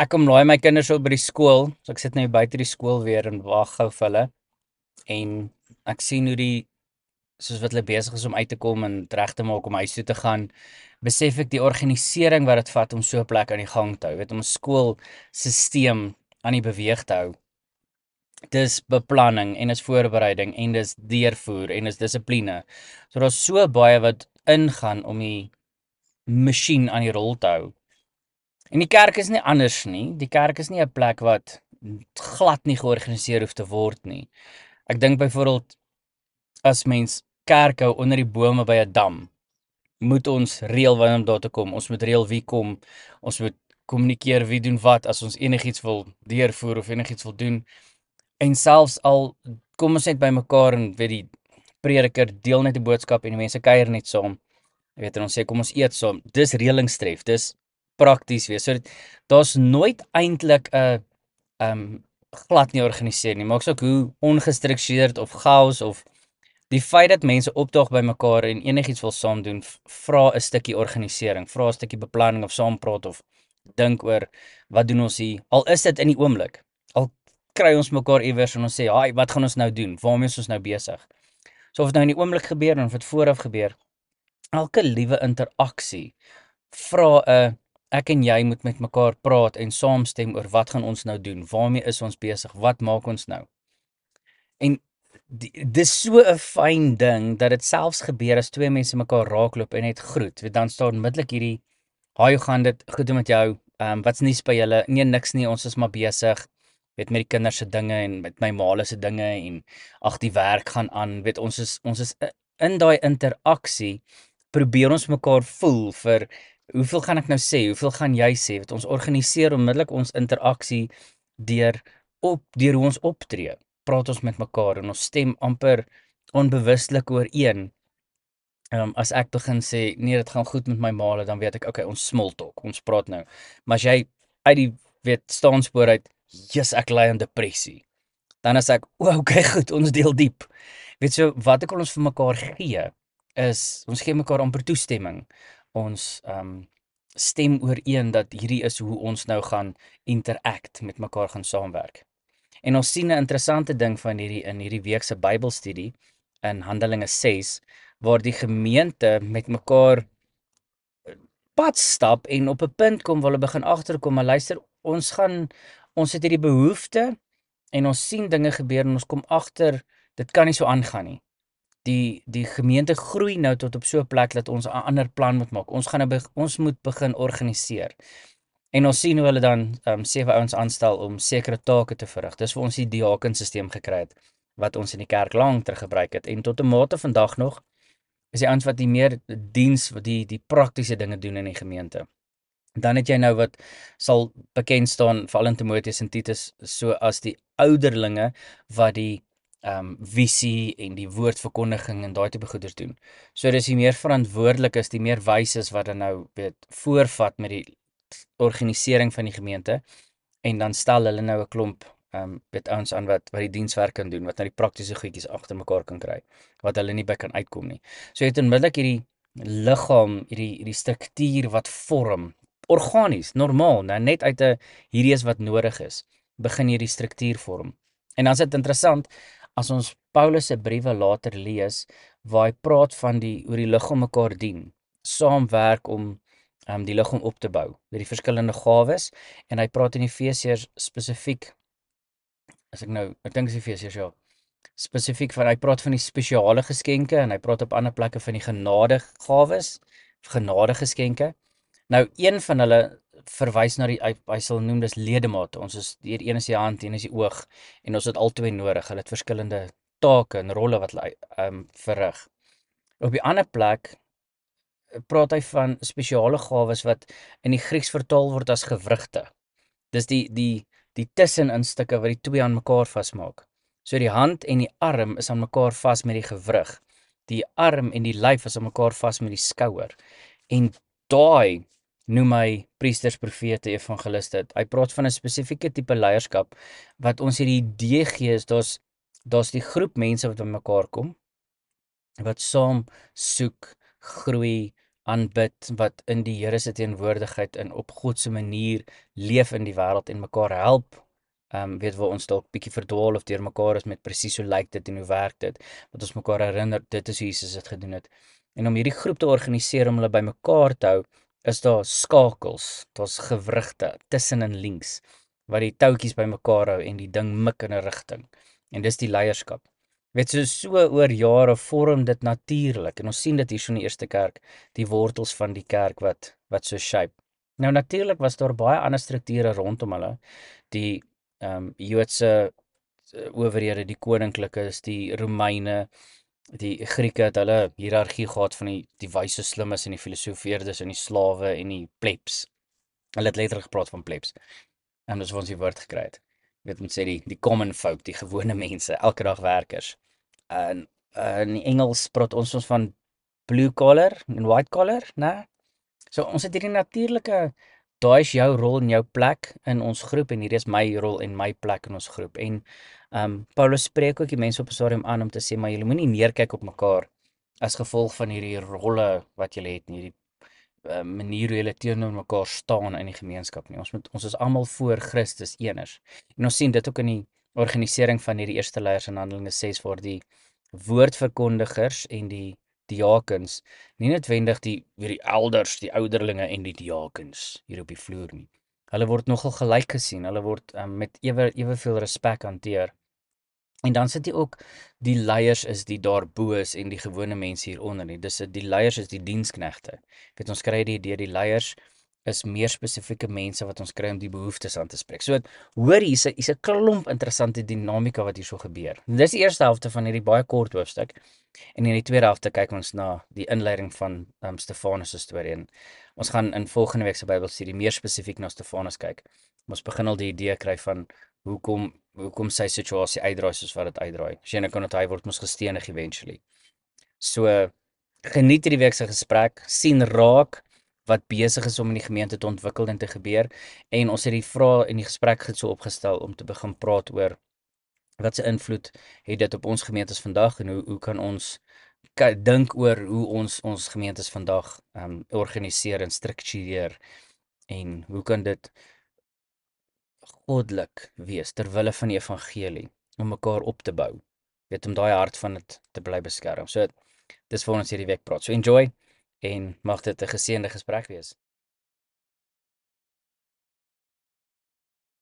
ek kom laai my kinders op by die skool. So ek sit nou buite die skool weer en wag gou vir hulle. En ek sien hoe die soos wat hulle besig is om uit te kom en reg te maak om huis toe te gaan, besef ek die organisering wat dit vat om so 'n plek aan die gang te hou, weet om 'n skoolstelsel aan die beweeg te hou. Dis beplanning en is voorbereiding en dis deurvoer en is dissipline. So daar's so baie wat ingaan om die masjien aan die rol te hou. En die kerk is nie anders nie. Die kerk is nie 'n plek wat glad nie georganiseer hoef te word nie. Ek dink byvoorbeeld as mens kerk hou onder die bome by 'n dam, moet ons reël wanneer om daar te kom. Ons moet reël wie kom. Ons moet kommunikeer wie doen wat as ons enigiets wil deurvoer of enigiets wil doen. En selfs al kom ons net by mekaar en weet die prediker deel net 'n boodskap en die mense kuier net saam. Jy weet en ons sê kom ons eet saam. Dis reëlingstref. Dis prakties wees. So daar's nooit eintlik 'n um ehm, glad nie georganiseer nie. Maak saak hoe ongestruktureerd of chaos of die feit dat mense opdaag by mekaar en enigiets wil saam doen, vra 'n stukkie organisering, vra 'n stukkie beplanning of saam praat of dink oor wat doen ons hier? Al is dit in die oomblik. Al kry ons mekaar iewers en ons sê, "Haai, wat gaan ons nou doen? Waarmee is ons nou besig?" So of dit nou in die oomblik gebeur of dit vooraf gebeur, elke liewe interaksie vra 'n ek en jy moet met mekaar praat en saamstem oor wat gaan ons nou doen? Waarmee is ons besig? Wat maak ons nou? En dis so 'n fyn ding dat dit selfs gebeur as twee mense mekaar raakloop en net groet. Want dan staan onmiddellik hierdie "Haai, hoe gaan dit? Goed met jou? Ehm um, wat's nuus by julle?" Nee, niks nie. Ons is maar besig weet met die kinders se dinge en met my maale se dinge en ag die werk gaan aan. Weet ons is ons is in daai interaksie probeer ons mekaar voel vir hoeveel gaan ek nou sê? Hoeveel gaan jy sê? Want ons organiseer onmiddellik ons interaksie deur op deur hoe ons optree. Praat ons met mekaar en ons stem amper onbewuslik oor een. Ehm um, as ek begin sê nee, dit gaan goed met my maale, dan weet ek okay, ons smol talk. Ons praat nou. Maar as jy uit die weet staan spoor uit, "Jesus, ek ly aan depressie." Dan as ek, "O, okay, goed, ons deel diep." Weet so wat ek al ons vir mekaar gee is ons gee mekaar amper toestemming ons ehm um, stem ooreen dat hierdie is hoe ons nou gaan interact met mekaar gaan saamwerk. En ons sien 'n interessante ding van hierdie in hierdie week se Bybelstudie in Handelinge 6 waar die gemeente met mekaar eh, pad stap en op 'n punt kom waar hulle begin agterkom maar luister ons gaan ons het hierdie behoefte en ons sien dinge gebeur en ons kom agter dit kan nie so aangaan nie die die gemeente groei nou tot op so 'n plek dat ons 'n ander plan moet maak. Ons gaan nou ons moet begin organiseer. En ons sien hoe hulle dan um, sewe ouens aanstel om sekere take te verrig. Dis vir ons die diakenstelsel gekry het wat ons in die kerk lank ter gebruik het en tot 'n mate vandag nog is die ouens wat die meer diens wat die die praktiese dinge doen in die gemeente. Dan het jy nou wat sal bekend staan vir al in Timoteus en Titus so as die ouderlinge wat die ehm um, visie en die woordverkondiging en daai tipe goeder doen. So dis die meer verantwoordelik is die meer wys is wat dan nou weet voorvat met die organisering van die gemeente en dan stel hulle nou 'n klomp ehm um, weet ouens aan wat wat die dienswerk kan doen, wat nou die praktiese goedjies agter mekaar kan kry wat hulle nie by kan uitkom nie. So jy het onmiddellik hierdie liggaam, hierdie hierdie struktuur wat vorm organies, normaal, nou net uit 'n hierdie is wat nodig is, begin hierdie struktuur vorm. En dan is dit interessant, as ons Paulus se briewe later lees waar hy praat van die hoe die liggaam mekaar dien, saamwerk om um, die liggaam op te bou met die verskillende gawes en hy praat in Efesiërs spesifiek as ek nou ek dink Efesiërs ja spesifiek van hy praat van die spesiale geskenke en hy praat op ander plekke van die genadegawes genadegeskenke nou een van hulle verwys na die hy, hy sal noem dis ledemate. Ons is hier een is die hand, een is die oog en ons het albei nodig. Hulle het verskillende take en rolle wat hulle ehm um, verrig. Op die ander plek eh, praat hy van spesiale gawes wat in die Grieks vertaal word as gewrigte. Dis die die die tusseninstukke wat die twee aan mekaar vasmaak. So die hand en die arm is aan mekaar vas met die gewrig. Die arm en die lyf is aan mekaar vas met die skouer. En daai noem hy priesters, profete, evangeliste. Hy praat van 'n spesifieke tipe leierskap wat ons hierdie idee gee is daar's daar's die groep mense wat bymekaar kom wat saam soek, groei, aanbid wat in die Here se teenwoordigheid en op God se manier leef in die wêreld en mekaar help. Ehm um, weet waar ons dalk bietjie verdwaal of teer mekaar is met presies hoe lyk dit en hoe werk dit? Dat ons mekaar herinner dit is hoe Jesus dit gedoen het. En om hierdie groep te organiseer om hulle bymekaar te hou is daar skakels, daar's gewrigte tussen en links wat die touwtjies bymekaar hou en die ding mik in 'n rigting. En dis die leierskap. Dit is so, so oor jare vorm dit natuurlik en ons sien dit hier so in die eerste kerk, die wortels van die kerk wat wat so shape. Nou natuurlik was daar baie ander strukture rondom hulle. Die ehm um, Joodse eh, owerhede, die koninklikes, die Romeine, die Grieke het hulle hiërargie gehad van die die wyse slimmes en die filosofeerdes en die slawe en die plebs. Hulle het letterlik gepraat van plebs. En dis waar ons die woord gekry het. Jy weet om sê die die common folk, die gewone mense, elke dag werkers. En in Engels praat ons ons van blue collar en white collar, né? So ons het hierdie natuurlike daai is jou rol en jou plek in ons groep en hierdie is my rol en my plek in ons groep. En ehm um, Paulus spreek ook die mense op 'n stadium aan om te sê maar julle moenie neerkyk op mekaar as gevolg van hierdie rolle wat julle het in hierdie uh, manier hoe julle teenoor mekaar staan in die gemeenskap nie. Ons moet ons is almal voor Christus eeners. En ons sien dit ook in die organisering van hierdie eerste leiers in Handelinge 6 waar die woordverkondigers en die diakens, nie noodwendig die weer die elders, die ouderlinge en die diakens hier op die vloer nie. Hulle word nogal gelyk gesien. Hulle word um, met ewe eweveel respek hanteer. En dan sit jy ook die leiers is die daarbo is en die gewone mense hieronder nie. Dis die leiers is die diensknegte. Ek weet ons kry dit deur die leiers is meer spesifieke mense wat ons kry om die behoeftes aan te spreek. So hoor hier's 'n is 'n klomp interessante dinamika wat hierso gebeur. En dis die eerste helfte van hierdie baie kort hoofstuk. En in die tweede helfte kyk ons na die inleiding van um, Stefanus se storie en ons gaan in volgende week se Bybelstudie meer spesifiek na Stefanus kyk. Ons begin al die idee kry van hoekom hoekom sy situasie uitdraai soos wat dit uitdraai. Sien ek kon dit hy word mos gesteenig eventually. So geniet hierdie week se gesprek, sien raak wat besig is om in die gemeente te ontwikkel en te gebeur en ons het die vrae en die gesprek gesit so opgestel om te begin praat oor wat se invloed het dit op ons gemeentes vandag en hoe hoe kan ons dink oor hoe ons ons gemeentes vandag ehm um, organiseer en struktureer en hoe kan dit goddelik wees ter wille van die evangelie om mekaar op te bou weet om daai hart van dit te bly beskerm so dis vir ons hierdie week praat so enjoy en mag dit 'n geseënde gesprek wees.